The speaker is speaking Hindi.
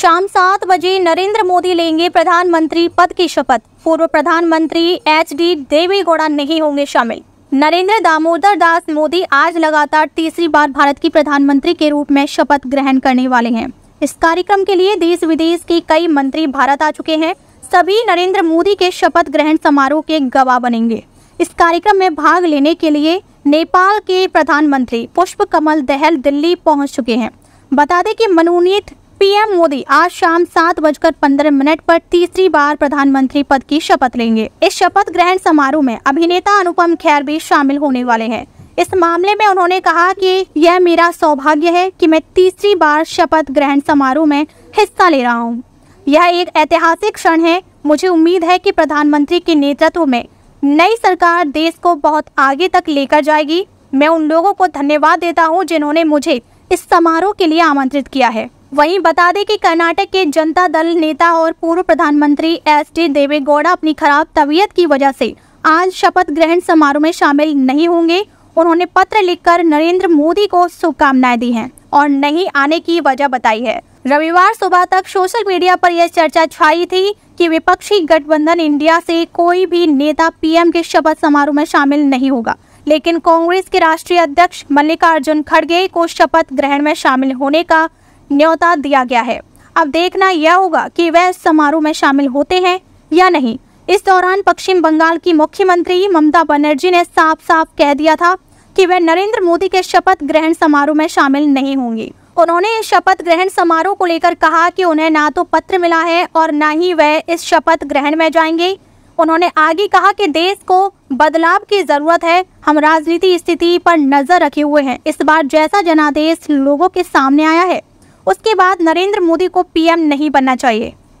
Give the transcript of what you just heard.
शाम सात बजे नरेंद्र मोदी लेंगे प्रधानमंत्री पद की शपथ पूर्व प्रधानमंत्री एच डी देवेगौड़ा नहीं होंगे शामिल नरेंद्र दामोदर दास मोदी आज लगातार तीसरी बार भारत की प्रधानमंत्री के रूप में शपथ ग्रहण करने वाले हैं इस कार्यक्रम के लिए देश विदेश के कई मंत्री भारत आ चुके हैं सभी नरेंद्र मोदी के शपथ ग्रहण समारोह के गवाह बनेंगे इस कार्यक्रम में भाग लेने के लिए नेपाल के प्रधानमंत्री पुष्प कमल दहल दिल्ली पहुंच चुके हैं बता दें कि मनोनीत पीएम मोदी आज शाम सात बजकर पंद्रह मिनट पर तीसरी बार प्रधानमंत्री पद की शपथ लेंगे इस शपथ ग्रहण समारोह में अभिनेता अनुपम खैर भी शामिल होने वाले हैं इस मामले में उन्होंने कहा कि यह मेरा सौभाग्य है कि मैं तीसरी बार शपथ ग्रहण समारोह में हिस्सा ले रहा हूँ यह एक ऐतिहासिक क्षण है मुझे उम्मीद है कि प्रधानमंत्री के नेतृत्व में नई सरकार देश को बहुत आगे तक लेकर जाएगी मैं उन लोगों को धन्यवाद देता हूँ जिन्होंने मुझे इस समारोह के लिए आमंत्रित किया है वहीं बता दें कि कर्नाटक के जनता दल नेता और पूर्व प्रधानमंत्री एस डी देवेगौड़ा अपनी खराब तबीयत की वजह से आज शपथ ग्रहण समारोह में शामिल नहीं होंगे उन्होंने पत्र लिखकर नरेंद्र मोदी को शुभकामनाएं दी हैं और नहीं आने की वजह बताई है रविवार सुबह तक सोशल मीडिया पर यह चर्चा छाई थी कि विपक्षी गठबंधन इंडिया से कोई भी नेता पीएम के शपथ समारोह में शामिल नहीं होगा लेकिन कांग्रेस के राष्ट्रीय अध्यक्ष मल्लिकार्जुन खड़गे को शपथ ग्रहण में शामिल होने का न्योता दिया गया है अब देखना यह होगा कि वह समारोह में शामिल होते हैं या नहीं इस दौरान पश्चिम बंगाल की मुख्यमंत्री ममता बनर्जी ने साफ साफ कह दिया था कि वह नरेंद्र मोदी के शपथ ग्रहण समारोह में शामिल नहीं होंगी उन्होंने इस शपथ ग्रहण समारोह को लेकर कहा कि उन्हें ना तो पत्र मिला है और ना ही वह इस शपथ ग्रहण में जाएंगे उन्होंने आगे कहा कि देश को बदलाव की ज़रूरत है हम राजनीति स्थिति पर नज़र रखे हुए हैं इस बार जैसा जनादेश लोगों के सामने आया है उसके बाद नरेंद्र मोदी को पीएम नहीं बनना चाहिए